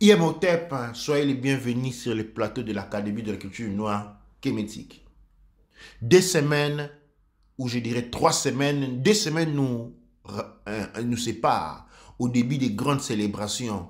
IEMOTEP, hein, soyez les bienvenus sur le plateau de l'Académie de la culture noire kémétique. Deux semaines, ou je dirais trois semaines, deux semaines nous, euh, nous séparent au début des grandes célébrations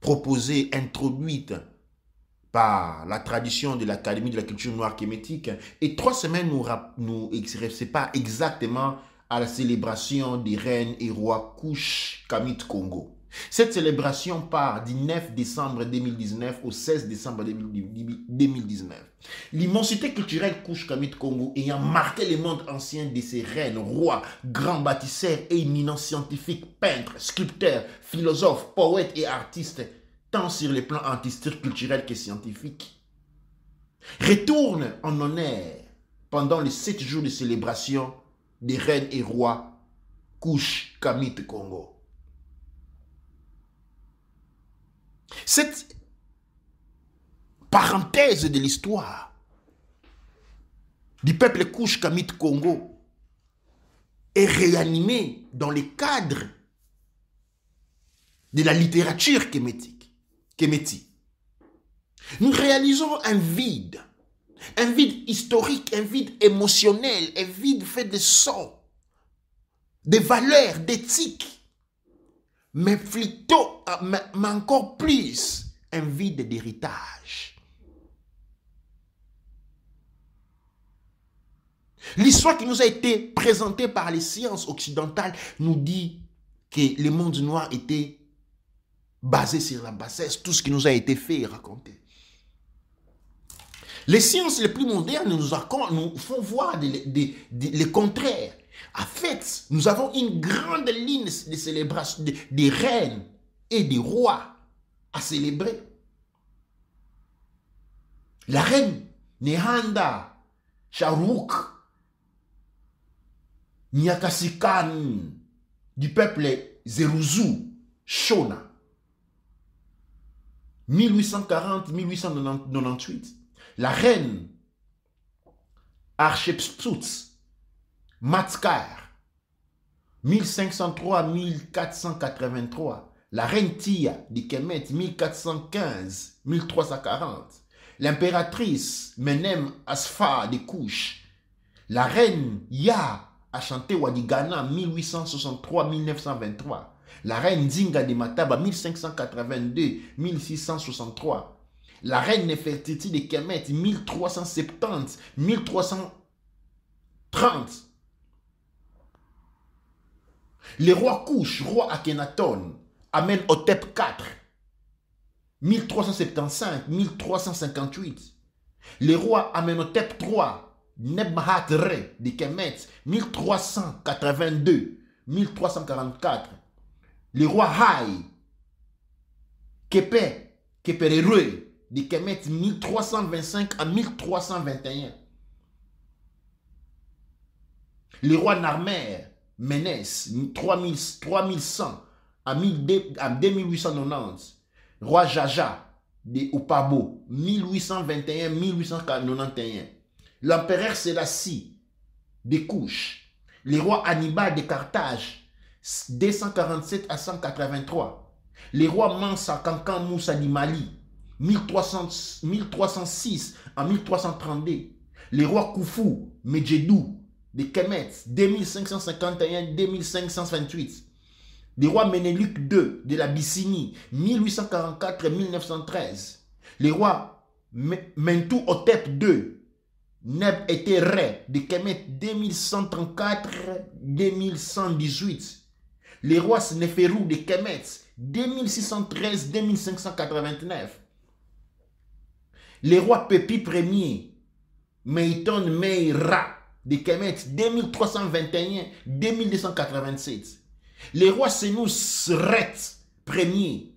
proposées, introduites par la tradition de l'Académie de la culture noire kémétique. Et trois semaines nous, nous séparent exactement à la célébration des reines et rois Kouch Kamit Congo. Cette célébration part du 9 décembre 2019 au 16 décembre 2019. L'immensité culturelle Kamit Congo ayant marqué le monde ancien de ses reines, rois, grands bâtisseurs et éminents scientifiques, peintres, sculpteurs, philosophes, poètes et artistes, tant sur les plans artistique culturels que scientifiques, retourne en honneur pendant les sept jours de célébration des reines et rois couche Kamit Congo. Cette parenthèse de l'histoire du peuple couche Kamit Congo est réanimée dans le cadre de la littérature kémétique, Nous réalisons un vide, un vide historique, un vide émotionnel, un vide fait de sang, de valeurs, d'éthique mais plutôt, ah, mais encore plus, un vide d'héritage. L'histoire qui nous a été présentée par les sciences occidentales nous dit que le monde noir était basé sur la bassesse, tout ce qui nous a été fait et raconté. Les sciences les plus modernes nous, font voir le contraire. En fait, nous avons une grande ligne de célébration des reines et des rois à célébrer. La reine Nehanda Sharouk, Nyakasikan du peuple Zeruzu Shona 1840-1898. La reine Archepsut Matskar, 1503-1483. La reine Tia de Kemet, 1415-1340. L'impératrice Menem Asfa de Kouch. La reine Ya a chanté Wadigana 1863-1923. La reine Zinga de Mataba 1582-1663. La reine Nefertiti de Kemet 1370-1330. Les rois Kouche, roi Akhenaton, amène Hotep 4. 1375, 1358. Les rois Amenhotep 3. Nebmahat Re de Kemet, 1382, 1344. Le roi Haï, Kepé Keperere de Kemet, 1325 à 1321. Le roi Narmer, Ménès, 3100 à 2890. Roi Jaja de Opabo, 1821-1891. L'empereur Selassie de Couche. Les rois Hannibal de Carthage, 247 à 183. Les rois Mansa Kankan Moussa du Mali, 1306 à 1332. Les rois Koufou, Medjedou, de Kemet, 2551-2528. Des rois Ménéluc II de la Bissini 1844-1913. Le roi Mentou Otep II, Neb était de Kemet, 2134-2118. Les rois Sneferu de Kemet, 2613-2589. Les rois Pépi Ier, Meiton Meira, de Kemet 2321, 2287. Le roi Senus Ret Premier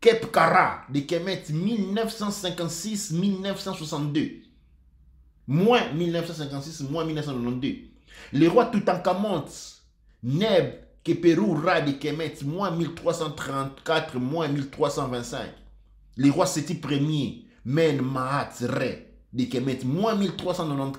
Kepkara de Kemet, 1956-1962. Moins 1956, 1992. Le roi Toutankhamon, Neb Keperu de Kemet, moins 1334, 1325. Les roi Seti Premier Men Mahat Re de Kemet, moins 1394.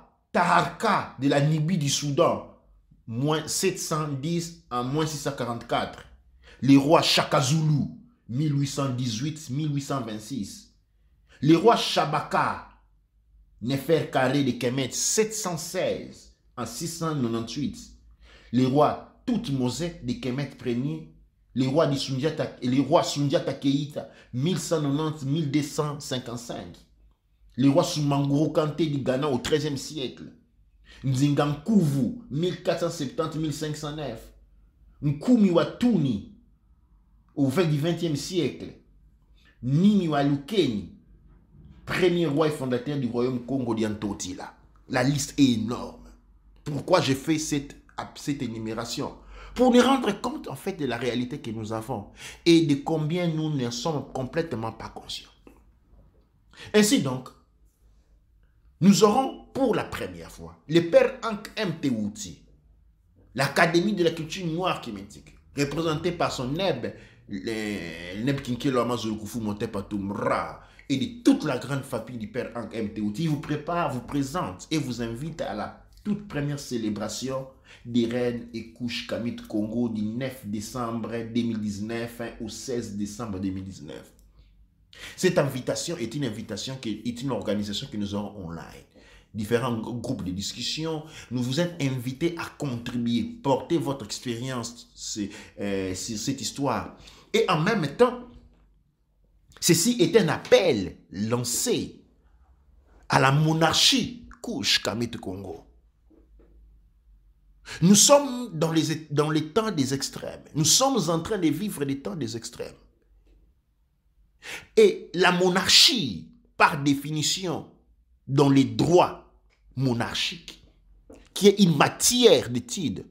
Taharka de la Nibie du Soudan, moins 710 à moins 644. Les rois Chakazoulou, 1818-1826. Les rois Shabaka, Nefer Carré de Kemet, 716 à 698. Les rois Toutmose de Kemet Ier, les rois, de Sundiata, les 1190-1255 le roi Soumangoro Kanté du Ghana au XIIIe siècle. Nzingankuvu, 1470-1509. Nkumi au 20 du XXe siècle. Nini Walukeni, premier roi et fondateur du royaume Congo totila La liste est énorme. Pourquoi j'ai fait cette, cette énumération Pour nous rendre compte en fait de la réalité que nous avons et de combien nous ne sommes complètement pas conscients. Ainsi donc, nous aurons pour la première fois le père Hank M. l'Académie de la culture noire kémétique, représentée par son neb, le neb Kinkelo Koufu et de toute la grande famille du père Hank M. vous prépare, vous présente et vous invite à la toute première célébration des reines et couches Kamit Congo du 9 décembre 2019 au 16 décembre 2019. Cette invitation est une invitation qui est une organisation que nous aurons online. Différents groupes de discussion, nous vous êtes invités à contribuer, porter votre expérience sur euh, cette histoire. Et en même temps, ceci est un appel lancé à la monarchie couche Kamit Congo. Nous sommes dans les, dans les temps des extrêmes. Nous sommes en train de vivre les temps des extrêmes. Et la monarchie, par définition, dans les droits monarchiques, qui est une matière d'étude,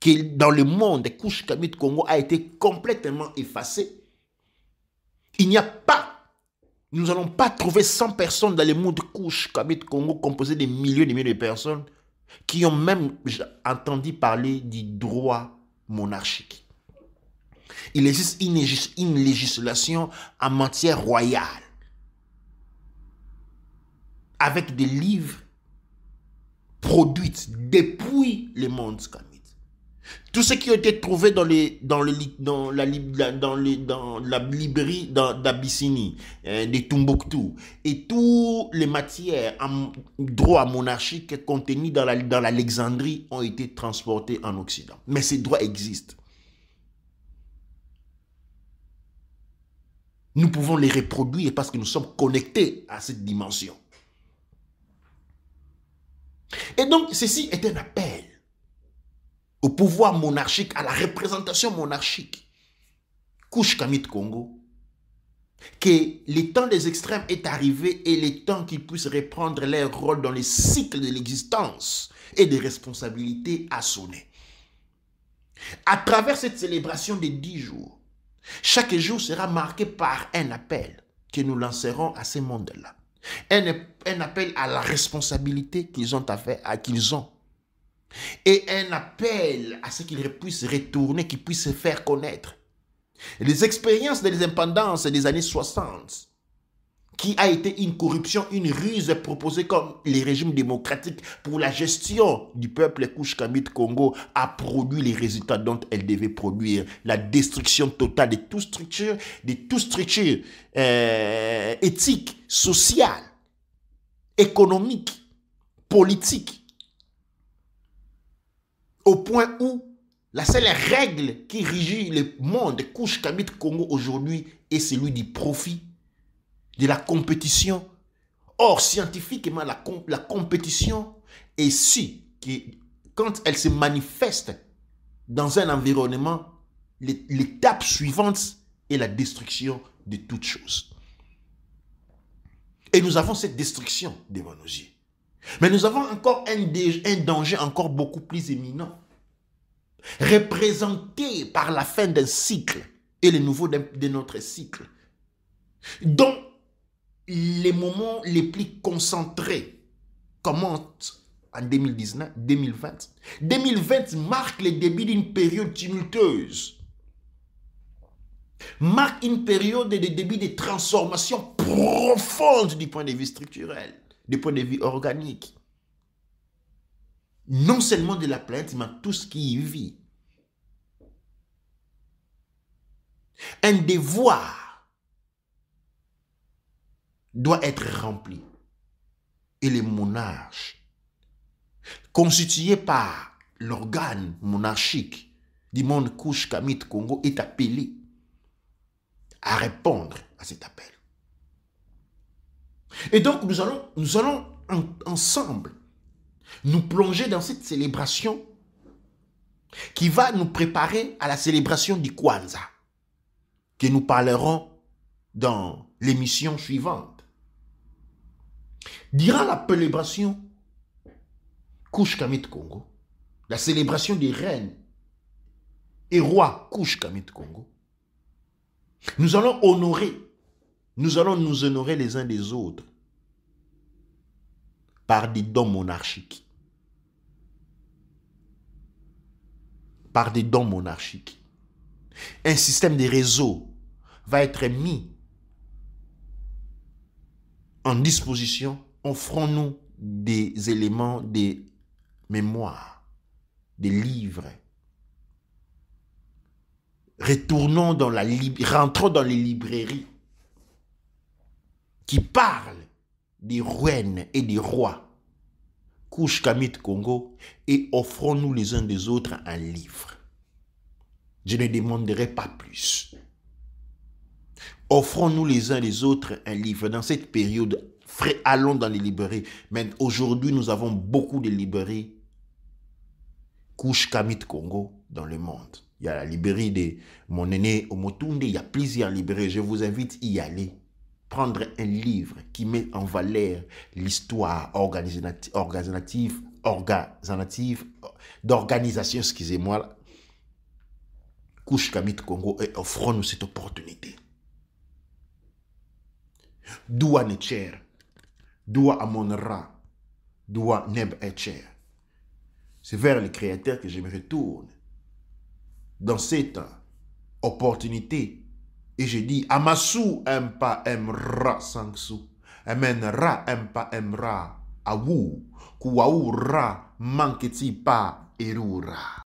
qui dans le monde des couches de Congo a été complètement effacée, il n'y a pas nous n'allons pas trouver 100 personnes dans le monde couche de Congo composé de milliers et de milliers de personnes qui ont même entendu parler du droit monarchique. Il existe une législation en matière royale avec des livres produits depuis le monde scamite. Tout ce qui a été trouvé dans, les, dans, dans, la, dans, dans la librairie d'Abyssinie, hein, de Tombouctou, et toutes les matières en droit monarchique contenues dans l'Alexandrie ont été transportées en Occident. Mais ces droits existent. Nous pouvons les reproduire parce que nous sommes connectés à cette dimension. Et donc, ceci est un appel au pouvoir monarchique, à la représentation monarchique. Couche Kamit Congo, que le temps des extrêmes est arrivé et le temps qu'ils puissent reprendre leur rôle dans les cycles de l'existence et des responsabilités à sonner. À travers cette célébration des dix jours, chaque jour sera marqué par un appel que nous lancerons à ces mondes là Un, appel à la responsabilité qu'ils ont à faire, à qu'ils ont. Et un appel à ce qu'ils puissent retourner, qu'ils puissent se faire connaître. Les expériences des indépendances des années 60 qui a été une corruption, une ruse proposée comme les régimes démocratiques pour la gestion du peuple Kouchkamite Congo a produit les résultats dont elle devait produire. La destruction totale de toute structure, de toute structure euh, éthique, sociale, économique, politique. Au point où la seule règle qui régit le monde Kouchkamite Congo aujourd'hui est celui du profit de la compétition. Or, scientifiquement, la, la compétition est si, qui, quand elle se manifeste dans un environnement, l'étape suivante est la destruction de toute chose. Et nous avons cette destruction devant nos yeux. Mais nous avons encore un, danger encore beaucoup plus éminent, représenté par la fin d'un cycle et le nouveau de notre cycle, Donc, les moments les plus concentrés commencent en 2019, 2020. 2020 marque le début d'une période tumultueuse. Marque une période de début de transformation profonde du point de vue structurel, du point de vue organique. Non seulement de la planète, mais tout ce qui y vit. Un devoir doit être rempli. Et les monarches, constitués par l'organe monarchique du monde kouch Kamit Congo, est appelé à répondre à cet appel. Et donc, nous allons, nous allons ensemble nous plonger dans cette célébration qui va nous préparer à la célébration du Kwanza que nous parlerons dans l'émission suivante dira la célébration Kouchkamit Congo, la célébration des reines et rois Kouchkamit Congo, nous allons honorer, nous allons nous honorer les uns des autres par des dons monarchiques. Par des dons monarchiques. Un système de réseau va être mis en disposition, offrons-nous des éléments, des mémoires, des livres. Retournons dans la rentrons dans les librairies qui parlent des ruines et des rois, couche Kamit Congo, et offrons-nous les uns des autres un livre. Je ne demanderai pas plus. Offrons-nous les uns les autres un livre. Dans cette période, allons dans les librairies. Mais aujourd'hui, nous avons beaucoup de librairies couche Kamit Congo dans le monde. Il y a la librairie de mon aîné Omotunde, il y a plusieurs librairies. Je vous invite à y aller. Prendre un livre qui met en valeur l'histoire organisative, organisative, d'organisation, excusez-moi, Kushkamit Congo et offrons-nous cette opportunité. Dua Necher, Dua Amonra, Dua Neb e C'est vers le Créateur que je me retourne dans cette opportunité et je dis Amasu Mpa Mra Sangsu, Amenra Mpa Mra, Awu, Kuwaura Manketi Pa Erura.